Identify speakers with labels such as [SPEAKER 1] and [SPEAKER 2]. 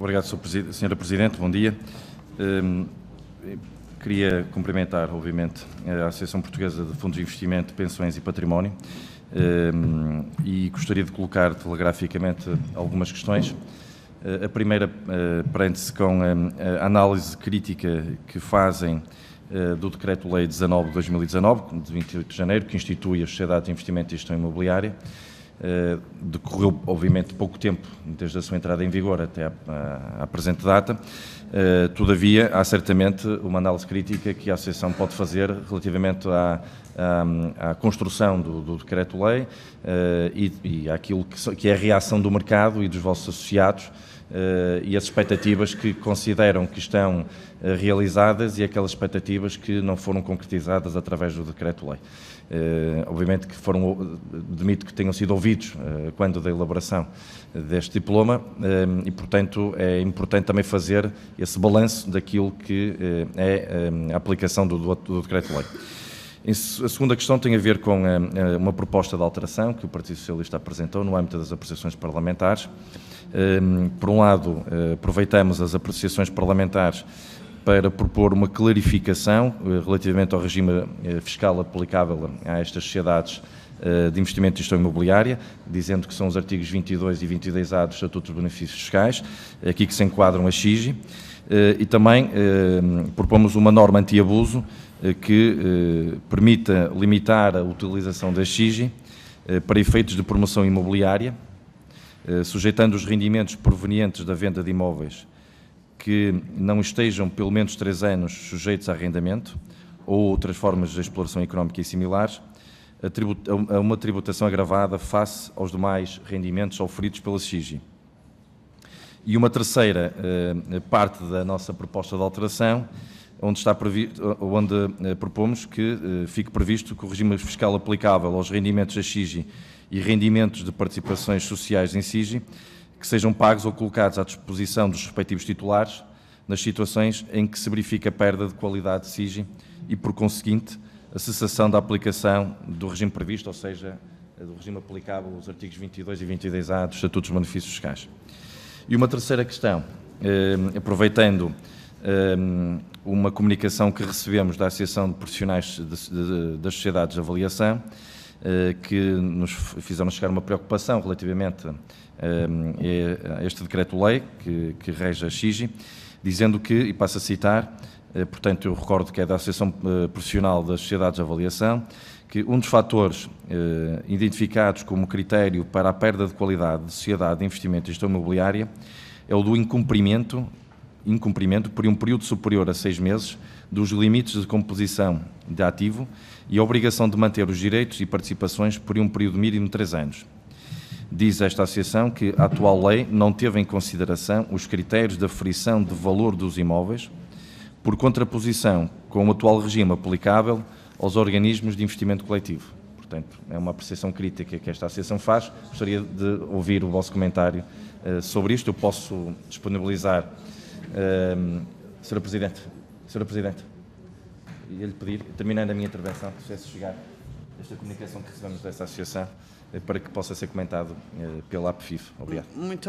[SPEAKER 1] Obrigado, Sra. Presidente. Bom dia. Hum, queria cumprimentar, obviamente, a Associação Portuguesa de Fundos de Investimento, Pensões e Património hum, e gostaria de colocar telegraficamente algumas questões. A primeira eh, prende-se com hum, a análise crítica que fazem eh, do Decreto-Lei 19 de 2019, de 28 de janeiro, que institui a Sociedade de Investimento e Gestão Imobiliária. Eh, decorreu, obviamente, pouco tempo desde a sua entrada em vigor até à, à, presente data. Eh, todavia, há certamente uma análise crítica que a Associação pode fazer relativamente à, à, à construção do, do decreto-lei eh, e, e àquilo que, que, é a reação do mercado e dos vossos associados eh, e as expectativas que consideram que estão eh, realizadas e aquelas expectativas que não foram concretizadas através do decreto-lei. Eh, obviamente que foram, admito que tenham sido ouvidos quando da elaboração deste diploma e, portanto, é importante também fazer esse balanço daquilo que é a aplicação do, do, do decreto-lei. A segunda questão tem a ver com eh, eh, uma proposta de alteração que o Partido Socialista apresentou no âmbito das apreciações parlamentares. Ehm, por um lado, eh, aproveitamos as apreciações parlamentares para propor uma clarificação relativamente ao regime fiscal aplicável a estas sociedades de investimento e gestão imobiliária, dizendo que são os artigos 22 e 22A do Estatuto dos Benefícios Fiscais, aqui que se enquadram a XIGI, e também propomos uma norma anti-abuso eh, que eh, permita limitar a utilização da SIGI eh, para efeitos de promoção imobiliária, sujeitando os rendimentos provenientes da venda de imóveis que não estejam pelo menos três anos sujeitos a arrendamento ou outras formas de exploração económica e similares, a, uma tributação agravada face aos demais rendimentos oferidos pela XIGI. E uma terceira parte da nossa proposta de alteração onde, está previsto, onde eh, propomos que eh, fique previsto que o regime fiscal aplicável aos rendimentos da SIGI e rendimentos de participações sociais em SIGI que sejam pagos ou colocados à disposição dos respectivos titulares nas situações em que se verifica perda de qualidade de SIGI e, por conseguinte, a cessação da aplicação do regime previsto, ou seja, eh, do regime aplicável aos artigos 22 e 22A dos Estatutos de Benefícios Fiscais. E uma terceira questão, eh, aproveitando uma comunicação que recebemos da Associação de Profissionais das Sociedades de Avaliação, eh, que nos fizeram chegar uma preocupação relativamente a este decreto-lei que, rege a XIGI, dizendo que, e passo a citar, eh, portanto, eu recordo que é da Associação eh, Profissional das Sociedades de Avaliação, que um dos fatores identificados como critério para a perda de qualidade de sociedade de investimento e gestão imobiliária é o do incumprimento incumprimento por um período superior a seis meses dos limites de composição de ativo e a obrigação de manter os direitos e participações por um período mínimo de três anos. Diz esta associação que a atual lei não teve em consideração os critérios da frição de valor dos imóveis, por contraposição com o atual regime aplicável aos organismos de investimento coletivo. Portanto, é uma apreciação crítica que esta associação faz. Gostaria de ouvir o vosso comentário uh, sobre isto. Eu posso disponibilizar Sr. Presidente, Presidente, ia lhe pedir, terminando a minha intervenção, que fizesse chegar esta comunicação que recebemos dessa associação eh, para que possa ser comentado eh, pela APFIF. Obrigado. Muito